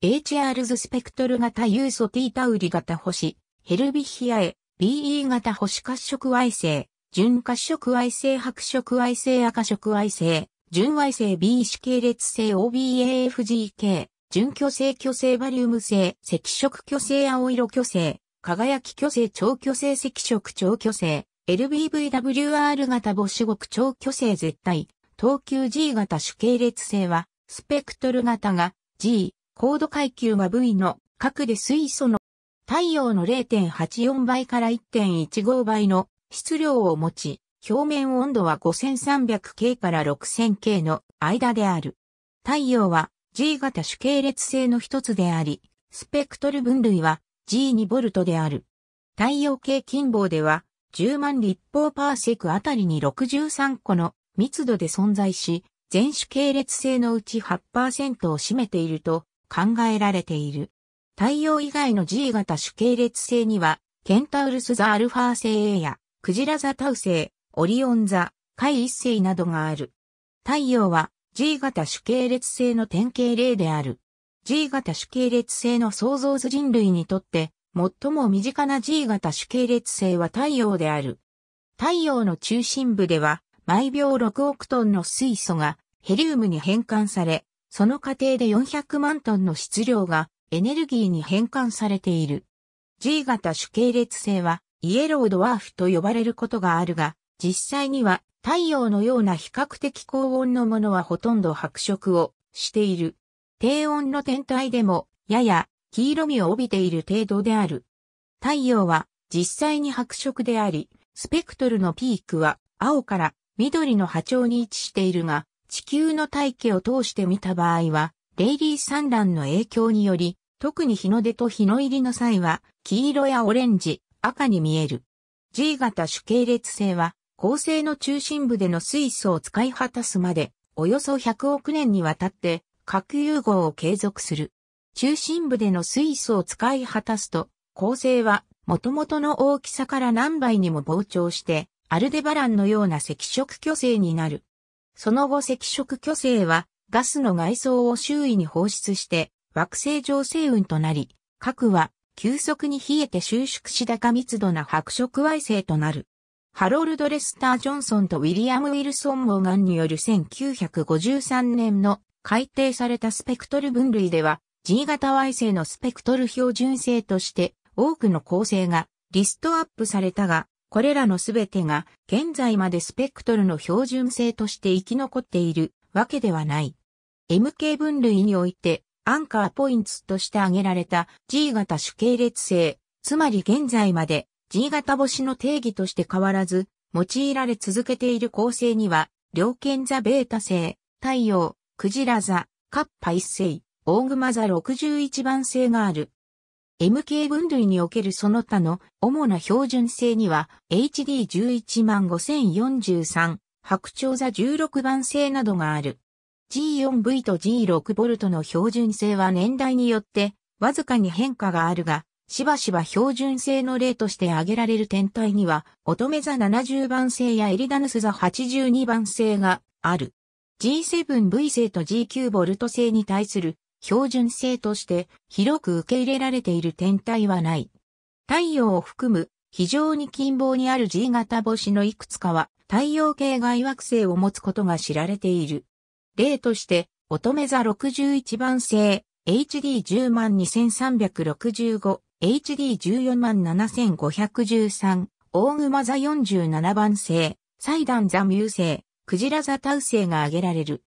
HR 図スペクトル型ユーソティータウリ型星、ヘルビヒアエ、BE 型星褐色矮星、純褐色矮星白色矮星赤色矮星、純矮星 B 子系列星 OBAFGK、純巨星巨星バリウム星、赤色巨星青色巨星、輝き巨星超巨星赤色超巨星、LBVWR 型母子極超巨星絶対、等級 G 型主系列星は、スペクトル型が G、高度階級が部位の核で水素の太陽の0.84倍から1.15倍の質量を持ち、表面温度は 5300K から 6000K の間である。太陽は G 型主系列性の一つであり、スペクトル分類は G2V である。太陽系近傍では10万立方パーセクあたりに63個の密度で存在し、全種系列性のうち8%を占めていると考えられている。太陽以外の G 型主系列星には、ケンタウルスザアルファ星 A や、クジラザタウ星、オリオン座、海一星などがある。太陽は G 型主系列星の典型例である。G 型主系列星の創造図人類にとって、最も身近な G 型主系列星は太陽である。太陽の中心部では、毎秒6億トンの水素がヘリウムに変換され、その過程で400万トンの質量がエネルギーに変換されている。G 型主系列性はイエロードワーフと呼ばれることがあるが、実際には太陽のような比較的高温のものはほとんど白色をしている。低温の天体でもやや黄色みを帯びている程度である。太陽は実際に白色であり、スペクトルのピークは青から緑の波長に位置しているが、地球の大気を通して見た場合は、レイリー産卵の影響により、特に日の出と日の入りの際は、黄色やオレンジ、赤に見える。G 型主系列星は、恒星の中心部での水素を使い果たすまで、およそ100億年にわたって、核融合を継続する。中心部での水素を使い果たすと、恒星は、元々の大きさから何倍にも膨張して、アルデバランのような赤色巨星になる。その後赤色巨星はガスの外装を周囲に放出して惑星上星雲となり、核は急速に冷えて収縮し高密度な白色矮星となる。ハロルド・レスター・ジョンソンとウィリアム・ウィルソン・モーガンによる1953年の改定されたスペクトル分類では G 型矮星のスペクトル標準性として多くの構成がリストアップされたがこれらのすべてが現在までスペクトルの標準性として生き残っているわけではない。MK 分類においてアンカーポイントとして挙げられた G 型主系列性、つまり現在まで G 型星の定義として変わらず用いられ続けている構成には、両剣座ベータ星、太陽、クジラ座、カッパ一星、オグマ座61番星がある。MK 分類におけるその他の主な標準性には HD115,043、白鳥座16番製などがある。G4V と G6V の標準性は年代によってわずかに変化があるが、しばしば標準性の例として挙げられる天体には、乙女座70番製やエリダヌス座82番製がある。G7V 製と G9V 製に対する標準性として広く受け入れられている天体はない。太陽を含む非常に近傍にある G 型星のいくつかは太陽系外惑星を持つことが知られている。例として、乙女座61番星、HD102,365、HD147,513、大熊座47番星、祭壇座ミュー星、クジラ座タウ星が挙げられる。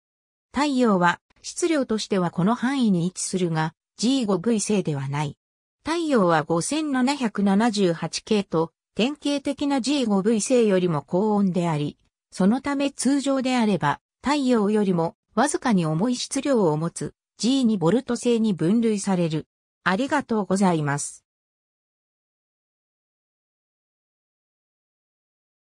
太陽は質量としてはこの範囲に位置するが、G5V 星ではない。太陽は 5778K 系と、典型的な G5V 星よりも高温であり、そのため通常であれば、太陽よりもわずかに重い質量を持つ G2 ボルト星に分類される。ありがとうございます。